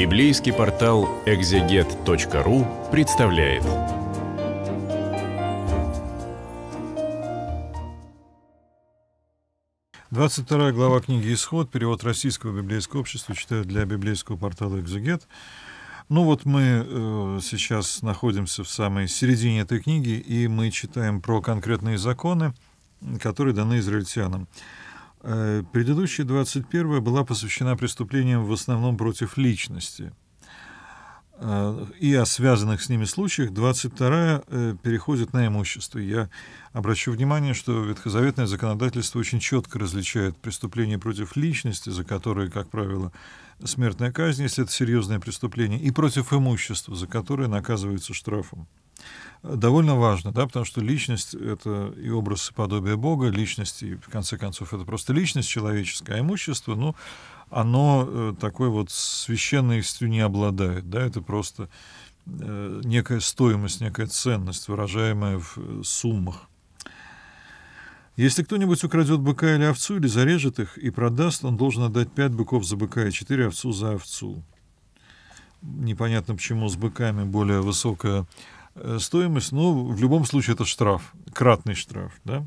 Библейский портал экзегет.ру представляет. Двадцать вторая глава книги «Исход», перевод российского библейского общества, читаю для библейского портала «Экзегет». Ну вот мы э, сейчас находимся в самой середине этой книги, и мы читаем про конкретные законы, которые даны израильтянам. Э, предыдущая, 21 была посвящена преступлениям в основном против личности. Э, и о связанных с ними случаях 22 э, переходит на имущество. Я обращу внимание, что ветхозаветное законодательство очень четко различает преступления против личности, за которые, как правило, смертная казнь, если это серьезное преступление, и против имущества, за которое наказывается штрафом довольно важно, да, потому что личность — это и образ и подобие Бога, личность, и в конце концов, это просто личность человеческая, а имущество, ну, оно э, такой вот священностью не обладает, да, это просто э, некая стоимость, некая ценность, выражаемая в э, суммах. Если кто-нибудь украдет быка или овцу, или зарежет их и продаст, он должен отдать пять быков за быка и четыре овцу за овцу. Непонятно, почему с быками более высокая Э, стоимость, ну, в любом случае это штраф, кратный штраф, да.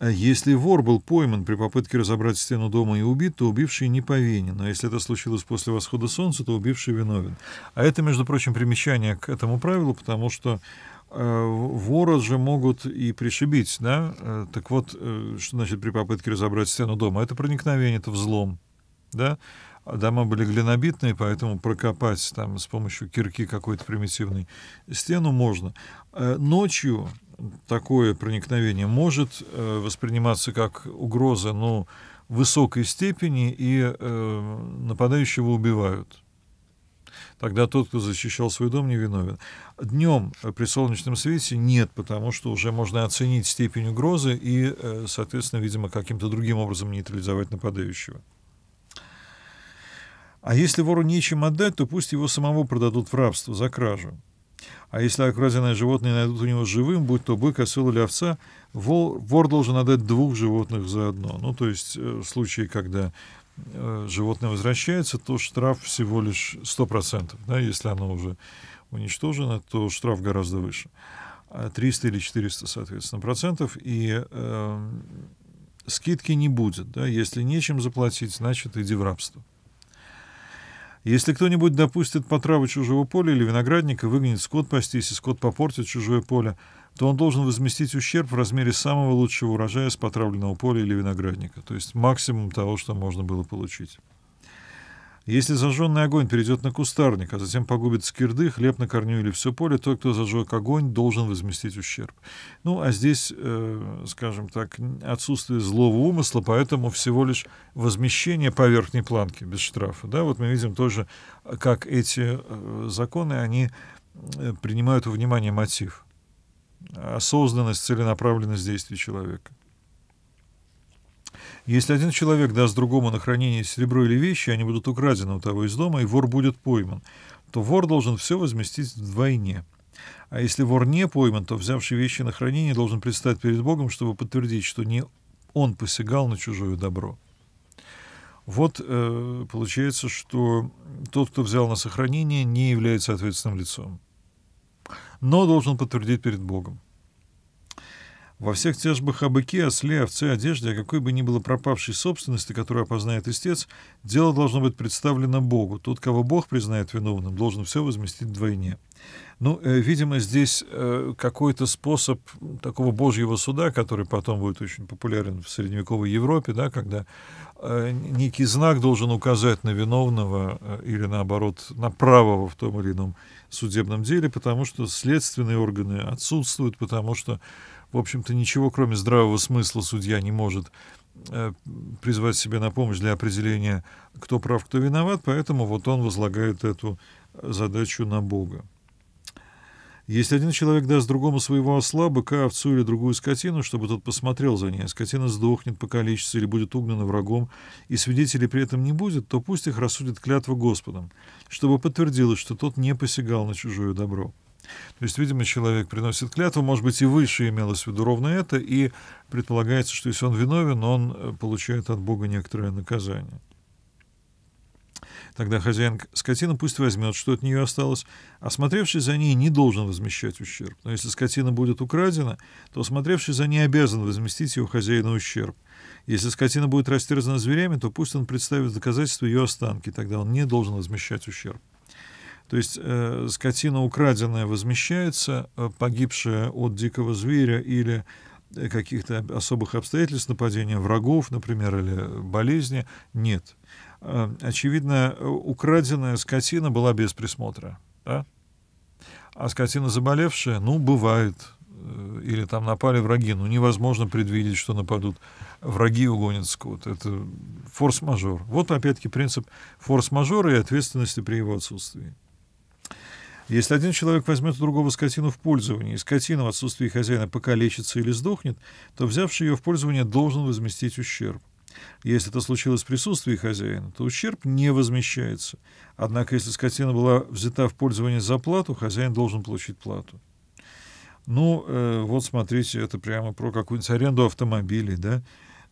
Э, если вор был пойман при попытке разобрать стену дома и убит, то убивший не повинен. А если это случилось после восхода солнца, то убивший виновен. А это, между прочим, примечание к этому правилу, потому что э, вора же могут и пришибить, да? Так вот, что значит при попытке разобрать стену дома? Это проникновение, это взлом, да? дома были глинобитные, поэтому прокопать там с помощью кирки какой-то примитивной стену можно. Э, ночью такое проникновение может э, восприниматься как угроза, но высокой степени, и э, нападающего убивают. Тогда тот, кто защищал свой дом, не виновен. Днем при солнечном свете нет, потому что уже можно оценить степень угрозы и, э, соответственно, видимо, каким-то другим образом нейтрализовать нападающего. А если вору нечем отдать, то пусть его самого продадут в рабство за кражу. А если окраденное животное найдут у него живым, будь то бык, осел или овца, вор, должен отдать двух животных заодно. Ну, то есть э, в случае, когда э, животное возвращается, то штраф всего лишь 100%. Да? Если оно уже уничтожено, то штраф гораздо выше. 300 а или 400, соответственно, процентов. И э, скидки не будет. Да? Если нечем заплатить, значит, иди в рабство. Если кто-нибудь допустит по потравы чужого поля или виноградника, выгонит скот пастись, и скот попортит чужое поле, то он должен возместить ущерб в размере самого лучшего урожая с потравленного поля или виноградника, то есть максимум того, что можно было получить. Если зажженный огонь перейдет на кустарник, а затем погубит скирды, хлеб на корню или все поле, тот, кто зажег огонь, должен возместить ущерб. Ну, а здесь, э, скажем так, отсутствие злого умысла, поэтому всего лишь возмещение по верхней планке без штрафа. Да? Вот мы видим тоже, как эти э, законы, они э, принимают во внимание мотив, осознанность, целенаправленность действий человека. Если один человек даст другому на хранение серебро или вещи, они будут украдены у того из дома, и вор будет пойман, то вор должен все возместить вдвойне. А если вор не пойман, то взявший вещи на хранение должен предстать перед Богом, чтобы подтвердить, что не он посягал на чужое добро. Вот э, получается, что тот, кто взял на сохранение, не является ответственным лицом, но должен подтвердить перед Богом. Во всех тяжбах же бахабыке, осле, овце, одежде, о какой бы ни было пропавшей собственности, которую опознает истец, дело должно быть представлено Богу. Тот, кого Бог признает виновным, должен все возместить вдвойне. Ну, э, видимо, здесь э, какой-то способ такого божьего суда, который потом будет очень популярен в средневековой Европе, да, когда Э, некий знак должен указать на виновного э, или, наоборот, на правого в том или ином судебном деле, потому что следственные органы отсутствуют, потому что, в общем-то, ничего, кроме здравого смысла, судья не может э, призвать себе на помощь для определения, кто прав, кто виноват, поэтому вот он возлагает эту задачу на Бога. Если один человек даст другому своего осла, быка, овцу или другую скотину, чтобы тот посмотрел за ней, а скотина сдохнет по количеству или будет угнана врагом, и свидетелей при этом не будет, то пусть их рассудит клятва Господом, чтобы подтвердилось, что тот не посягал на чужое добро. То есть, видимо, человек приносит клятву, может быть, и выше имелось в виду ровно это, и предполагается, что если он виновен, он э, получает от Бога некоторое наказание. Тогда хозяин скотина пусть возьмет, что от нее осталось, осмотревший за ней не должен возмещать ущерб. Но если скотина будет украдена, то осмотревший за ней обязан возместить его хозяину ущерб. Если скотина будет растерзана зверями, то пусть он представит доказательства ее останки, тогда он не должен возмещать ущерб. То есть э, скотина украденная возмещается, э, погибшая от дикого зверя или э, каких-то особых обстоятельств, нападения врагов, например, или болезни, нет. Э, очевидно, украденная скотина была без присмотра. Да? А скотина заболевшая, ну, бывает. Э, или там напали враги. Ну, невозможно предвидеть, что нападут враги и угонят скот. Это форс-мажор. Вот, опять-таки, принцип форс-мажора и ответственности при его отсутствии. Если один человек возьмет у другого скотину в пользование, и скотина в отсутствии хозяина покалечится или сдохнет, то взявший ее в пользование должен возместить ущерб. Если это случилось в присутствии хозяина, то ущерб не возмещается. Однако, если скотина была взята в пользование за плату, хозяин должен получить плату. Ну, э, вот смотрите, это прямо про какую-нибудь аренду автомобилей, да?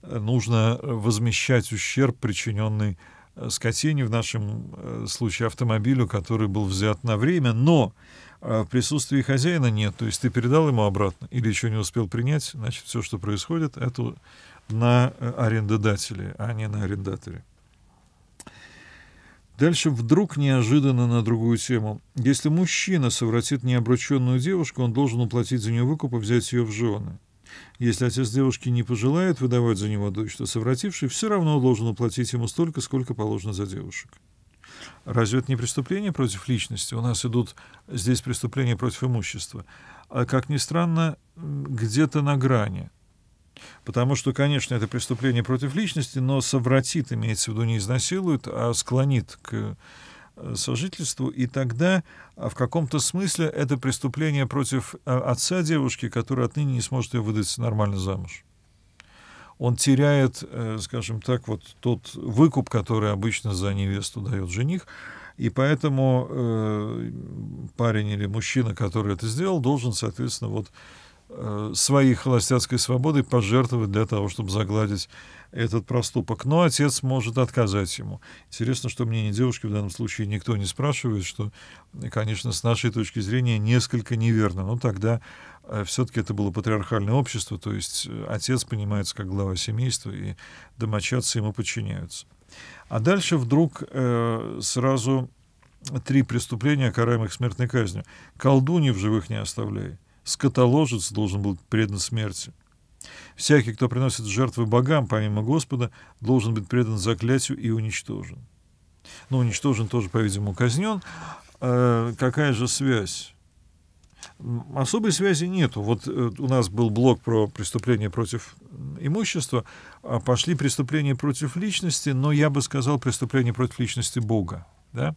Нужно возмещать ущерб, причиненный э, скотине, в нашем э, случае автомобилю, который был взят на время, но э, в присутствии хозяина нет. То есть ты передал ему обратно или еще не успел принять, значит, все, что происходит, это на э, арендодателе, а не на арендаторе. Дальше вдруг неожиданно на другую тему. Если мужчина совратит необрученную девушку, он должен уплатить за нее выкуп и взять ее в жены. Если отец девушки не пожелает выдавать за него дочь, то совративший все равно должен уплатить ему столько, сколько положено за девушек. Разве это не преступление против личности? У нас идут здесь преступления против имущества. А, как ни странно, где-то на грани – потому что, конечно, это преступление против личности, но совратит, имеется в виду, не изнасилует, а склонит к э, сожительству, и тогда а в каком-то смысле это преступление против э, отца девушки, который отныне не сможет ее выдать нормально замуж. Он теряет, э, скажем так, вот тот выкуп, который обычно за невесту дает жених, и поэтому э, парень или мужчина, который это сделал, должен, соответственно, вот Э, своей холостяцкой свободой пожертвовать для того, чтобы загладить этот проступок. Но отец может отказать ему. Интересно, что мнение девушки в данном случае никто не спрашивает, что, конечно, с нашей точки зрения несколько неверно. Но тогда э, все-таки это было патриархальное общество, то есть э, отец понимается как глава семейства, и домочадцы ему подчиняются. А дальше вдруг э, сразу три преступления, караемых смертной казнью. Колдуньи в живых не оставляй скотоложец должен был предан смерти. Всякий, кто приносит жертвы богам, помимо Господа, должен быть предан заклятию и уничтожен. Но ну, уничтожен тоже, по-видимому, казнен. Э, какая же связь? Особой связи нету. Вот э, у нас был блок про преступления против имущества, а пошли преступления против личности, но я бы сказал преступления против личности Бога. Да?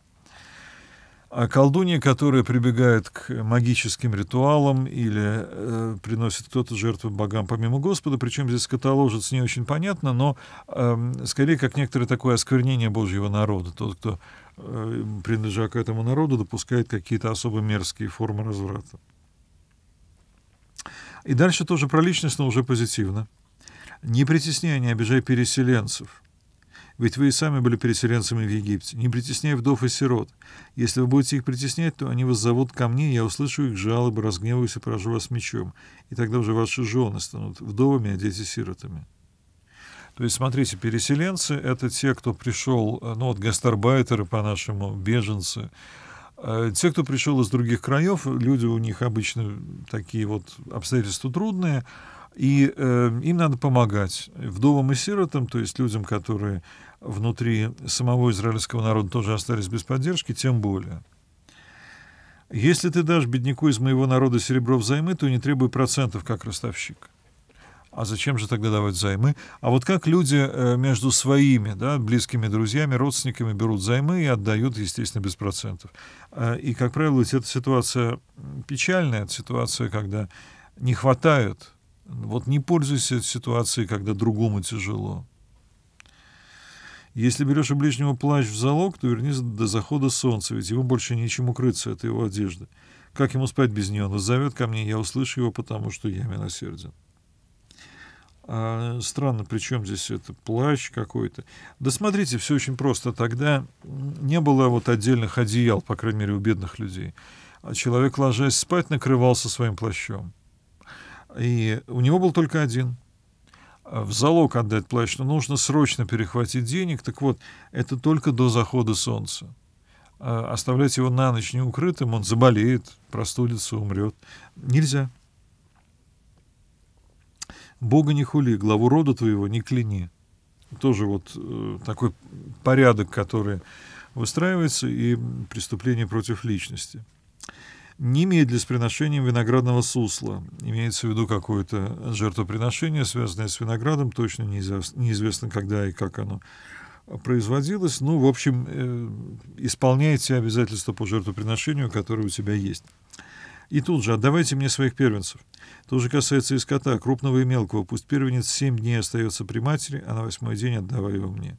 А колдуньи, которые прибегают к магическим ритуалам или э, приносят кто-то жертву богам помимо Господа, причем здесь скотоложец не очень понятно, но э, скорее как некоторое такое осквернение Божьего народа. Тот, кто, э, принадлежа к этому народу, допускает какие-то особо мерзкие формы разврата. И дальше тоже про но уже позитивно. Не притесняй, не обижай переселенцев – ведь вы и сами были переселенцами в Египте. Не притесняя вдов и сирот. Если вы будете их притеснять, то они вас зовут ко мне, я услышу их жалобы, разгневаюсь и поражу вас мечом. И тогда уже ваши жены станут вдовами, а дети — сиротами». То есть, смотрите, переселенцы — это те, кто пришел, э, ну вот гастарбайтеры по-нашему, беженцы, э, те, кто пришел из других краев, люди у них обычно такие вот обстоятельства трудные, и э, им надо помогать вдовам и сиротам, то есть людям, которые внутри самого израильского народа тоже остались без поддержки, тем более. Если ты дашь бедняку из моего народа серебро взаймы, то не требуй процентов, как ростовщик. А зачем же тогда давать займы? А вот как люди э, между своими, да, близкими друзьями, родственниками берут займы и отдают, естественно, без процентов. Э, и, как правило, эта ситуация печальная, это ситуация, когда не хватает вот не пользуйся ситуацией, когда другому тяжело. Если берешь у ближнего плащ в залог, то вернись до захода солнца, ведь ему больше нечем укрыться, это его одежда. Как ему спать без нее? Он зовет ко мне, я услышу его, потому что я милосерден. А, странно, при чем здесь это? Плащ какой-то. Да смотрите, все очень просто. Тогда не было вот отдельных одеял, по крайней мере, у бедных людей. А человек, ложась спать, накрывался своим плащом. И у него был только один. А в залог отдать плащ, но нужно срочно перехватить денег. Так вот, это только до захода солнца. А оставлять его на ночь неукрытым, он заболеет, простудится, умрет. Нельзя. Бога не хули, главу рода твоего не кляни. Тоже вот э, такой порядок, который выстраивается, и преступление против личности не медли с приношением виноградного сусла. Имеется в виду какое-то жертвоприношение, связанное с виноградом, точно неизвестно, когда и как оно производилось. Ну, в общем, э, исполняйте исполняй обязательства по жертвоприношению, которые у тебя есть. И тут же отдавайте мне своих первенцев. То же касается и скота, крупного и мелкого. Пусть первенец семь дней остается при матери, а на восьмой день отдавай его мне.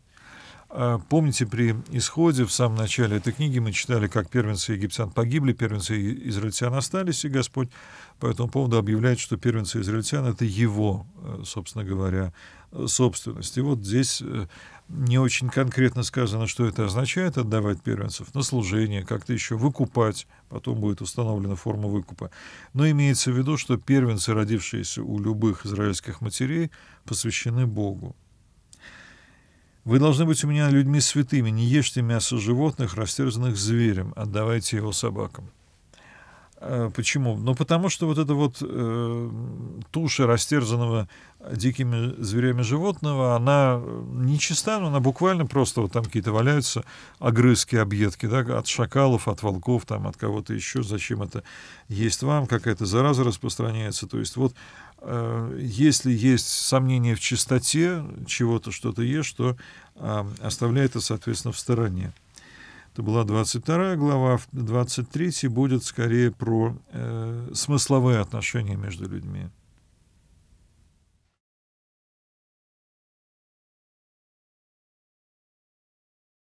А, помните, при исходе в самом начале этой книги мы читали, как первенцы египтян погибли, первенцы израильтян остались, и Господь по этому поводу объявляет, что первенцы израильтян — это его, э, собственно говоря, собственность. И вот здесь э, не очень конкретно сказано, что это означает отдавать первенцев на служение, как-то еще выкупать, потом будет установлена форма выкупа. Но имеется в виду, что первенцы, родившиеся у любых израильских матерей, посвящены Богу. Вы должны быть у меня людьми святыми, не ешьте мясо животных, растерзанных зверем, отдавайте его собакам. Э, почему? Ну, потому что вот эта вот э, туша растерзанного дикими зверями животного, она э, нечиста, но она буквально просто вот там какие-то валяются огрызки, объедки, да, от шакалов, от волков, там, от кого-то еще, зачем это есть вам, какая-то зараза распространяется. То есть вот э, если есть сомнения в чистоте чего-то, что-то есть, то э, оставляет это, соответственно, в стороне. Это была 22 глава, 23 будет скорее про э, смысловые отношения между людьми.